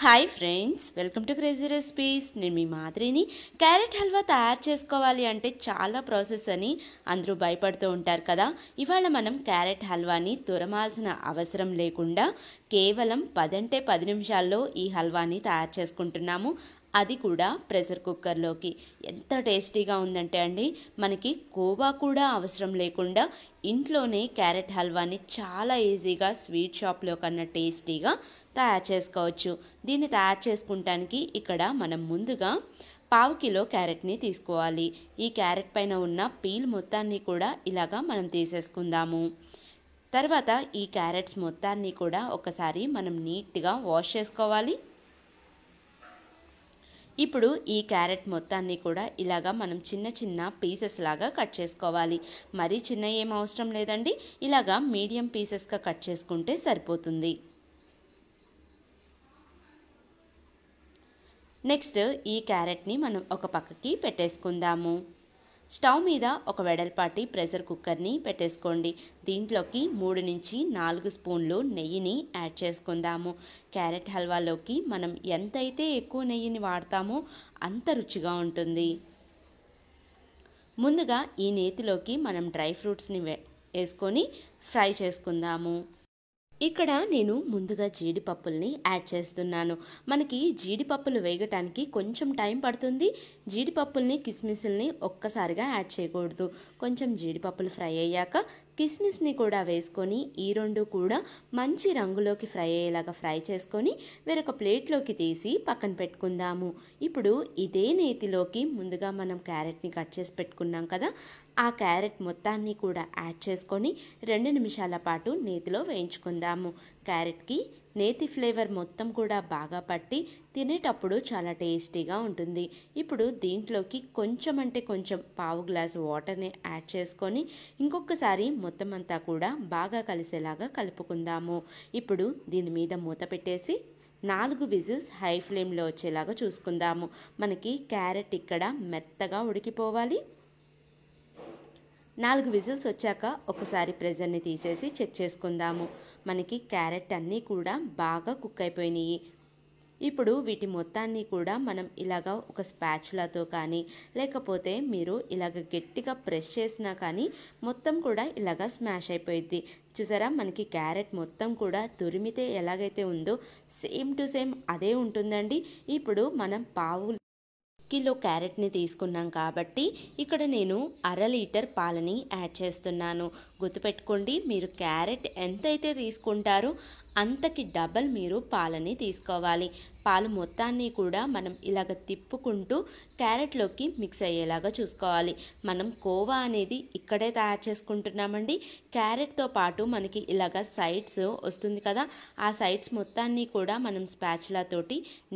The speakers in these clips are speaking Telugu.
hi friends welcome to crazy recipes నేను మీ మాదిరిని క్యారెట్ హల్వా తయారు చేసుకోవాలి అంటే చాలా ప్రాసెస్ అని అందరూ భయపడుతూ ఉంటారు కదా ఇవాళ మనం క్యారెట్ హల్వాని తురమాల్సిన అవసరం లేకుండా కేవలం పదంటే పది నిమిషాల్లో ఈ హల్వాని తయారు చేసుకుంటున్నాము అది కూడా ప్రెషర్ కుక్కర్లోకి ఎంత టేస్టీగా ఉందంటే అండి మనకి కోవా కూడా అవసరం లేకుండా ఇంట్లోనే క్యారెట్ హల్వాని చాలా ఈజీగా స్వీట్ షాప్లో కన్నా టేస్టీగా తయారు చేసుకోవచ్చు దీన్ని తయారు చేసుకుంటానికి ఇక్కడ మనం ముందుగా పావు కిలో క్యారెట్ని తీసుకోవాలి ఈ క్యారెట్ పైన ఉన్న పీల్ మొత్తాన్ని కూడా ఇలాగా మనం తీసేసుకుందాము తర్వాత ఈ క్యారెట్స్ మొత్తాన్ని కూడా ఒకసారి మనం నీట్గా వాష్ చేసుకోవాలి ఇప్పుడు ఈ క్యారెట్ మొత్తాన్ని కూడా ఇలాగా మనం చిన్న చిన్న పీసెస్ లాగా కట్ చేసుకోవాలి మరీ చిన్న ఏం అవసరం లేదండి ఇలాగా మీడియం పీసెస్గా కట్ చేసుకుంటే సరిపోతుంది నెక్స్ట్ ఈ క్యారెట్ని మనం ఒక పక్కకి పెట్టేసుకుందాము స్టవ్ మీద ఒక వెడల్పాటి ప్రెషర్ కుక్కర్ని పెట్టేసుకోండి దీంట్లోకి మూడు నుంచి నాలుగు స్పూన్లు నెయ్యిని యాడ్ చేసుకుందాము క్యారెట్ హల్వాలోకి మనం ఎంతైతే ఎక్కువ నెయ్యిని వాడతామో అంత రుచిగా ఉంటుంది ముందుగా ఈ నేతిలోకి మనం డ్రై ఫ్రూట్స్ని వేసుకొని ఫ్రై చేసుకుందాము ఇక్కడ నేను ముందుగా జీడిపప్పుల్ని యాడ్ చేస్తున్నాను మనకి జీడిపప్పులు వేగటానికి కొంచెం టైం పడుతుంది జీడిపప్పుల్ని కిస్మిస్ల్ని ఒక్కసారిగా యాడ్ చేయకూడదు కొంచెం జీడిపప్పులు ఫ్రై అయ్యాక కిస్మిస్ని కూడా వేసుకొని ఈ రెండు కూడా మంచి రంగులోకి ఫ్రై అయ్యేలాగా ఫ్రై చేసుకొని వేరొక ప్లేట్లోకి తీసి పక్కన పెట్టుకుందాము ఇప్పుడు ఇదే నేతిలోకి ముందుగా మనం క్యారెట్ని కట్ చేసి పెట్టుకున్నాం కదా ఆ క్యారెట్ మొత్తాన్ని కూడా యాడ్ చేసుకొని రెండు నిమిషాల పాటు నేతిలో వేయించుకుందాము క్యారెట్కి నేతి ఫ్లేవర్ మొత్తం కూడా బాగా పట్టి తినేటప్పుడు చాలా టేస్టీగా ఉంటుంది ఇప్పుడు దీంట్లోకి కొంచెం అంటే కొంచెం పావు గ్లాస్ వాటర్ని యాడ్ చేసుకొని ఇంకొకసారి మొత్తం అంతా కూడా బాగా కలిసేలాగా కలుపుకుందాము ఇప్పుడు దీని మీద మూత పెట్టేసి నాలుగు విజిల్స్ హై ఫ్లేమ్లో వచ్చేలాగా చూసుకుందాము మనకి క్యారెట్ ఇక్కడ మెత్తగా ఉడికిపోవాలి నాలుగు విజిల్స్ వచ్చాక ఒకసారి ప్రెజర్ని తీసేసి చెక్ చేసుకుందాము మనకి క్యారెట్ అన్నీ కూడా బాగా కుక్ అయిపోయినాయి ఇప్పుడు వీటి మొత్తాన్ని కూడా మనం ఇలాగ ఒక స్పాచ్లతో కానీ లేకపోతే మీరు ఇలాగ గట్టిగా ప్రెస్ చేసినా కానీ మొత్తం కూడా ఇలాగ స్మాష్ అయిపోయింది చూసారా మనకి క్యారెట్ మొత్తం కూడా తురిమితే ఎలాగైతే ఉందో సేమ్ టు సేమ్ అదే ఉంటుందండి ఇప్పుడు మనం పావు కిలో క్యారెట్ని తీసుకున్నాం కాబట్టి ఇక్కడ నేను అర లీటర్ పాలని యాడ్ చేస్తున్నాను గుర్తుపెట్టుకోండి మీరు క్యారెట్ ఎంతైతే తీసుకుంటారో అంతకి డబల్ మీరు పాలని తీసుకోవాలి పాలు మొత్తాన్ని కూడా మనం ఇలాగ తిప్పుకుంటూ క్యారెట్లోకి మిక్స్ అయ్యేలాగా చూసుకోవాలి మనం కోవా అనేది ఇక్కడే తయారు చేసుకుంటున్నామండి క్యారెట్తో పాటు మనకి ఇలాగ సైడ్స్ వస్తుంది కదా ఆ సైడ్స్ మొత్తాన్ని కూడా మనం స్పాచులా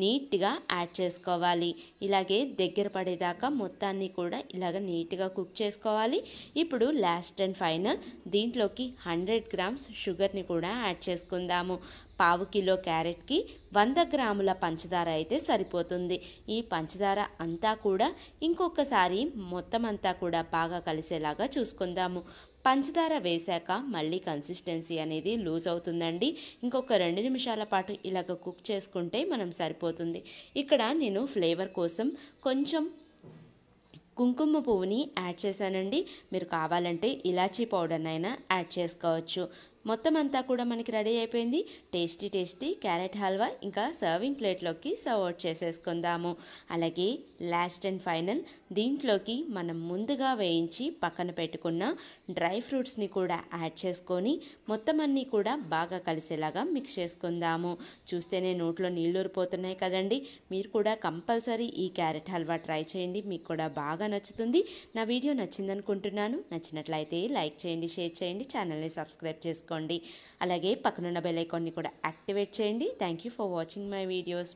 నీట్గా యాడ్ చేసుకోవాలి ఇలాగే దగ్గర పడేదాకా మొత్తాన్ని కూడా ఇలాగ నీట్గా కుక్ చేసుకోవాలి ఇప్పుడు లాస్ట్ అండ్ ఫైనల్ దీంట్లోకి హండ్రెడ్ గ్రామ్స్ షుగర్ని కూడా యాడ్ చేసుకుందాము పావు కిలో క్యారెట్కి వంద గ్రాముల పంచదార అయితే సరిపోతుంది ఈ పంచదార అంతా కూడా ఇంకొకసారి మొత్తం అంతా కూడా బాగా కలిసేలాగా చూసుకుందాము పంచదార వేశాక మళ్ళీ కన్సిస్టెన్సీ అనేది లూజ్ అవుతుందండి ఇంకొక రెండు నిమిషాల పాటు ఇలాగ కుక్ చేసుకుంటే మనం సరిపోతుంది ఇక్కడ నేను ఫ్లేవర్ కోసం కొంచెం కుంకుమ పువ్వుని యాడ్ చేశానండి మీరు కావాలంటే ఇలాచీ పౌడర్నైనా యాడ్ చేసుకోవచ్చు మొత్తం అంతా కూడా మనకి రెడీ అయిపోయింది టేస్టీ టేస్టీ క్యారెట్ హల్వా ఇంకా సర్వింగ్ ప్లేట్లోకి సర్వ్ అవుట్ చేసేసుకుందాము అలాగే లాస్ట్ అండ్ ఫైనల్ దీంట్లోకి మనం ముందుగా వేయించి పక్కన పెట్టుకున్న డ్రై ఫ్రూట్స్ని కూడా యాడ్ చేసుకొని మొత్తం అన్నీ కూడా బాగా కలిసేలాగా మిక్స్ చేసుకుందాము చూస్తేనే నోట్లో నీళ్ళూరిపోతున్నాయి కదండి మీరు కూడా కంపల్సరీ ఈ క్యారెట్ హల్వా ట్రై చేయండి మీకు కూడా బాగా నచ్చుతుంది నా వీడియో నచ్చిందనుకుంటున్నాను నచ్చినట్లయితే లైక్ చేయండి షేర్ చేయండి ఛానల్ని సబ్స్క్రైబ్ చేసుకోండి చేసుకోండి అలాగే పక్కనున్న బెల్ ఐకాన్ని కూడా యాక్టివేట్ చేయండి thank you for watching my videos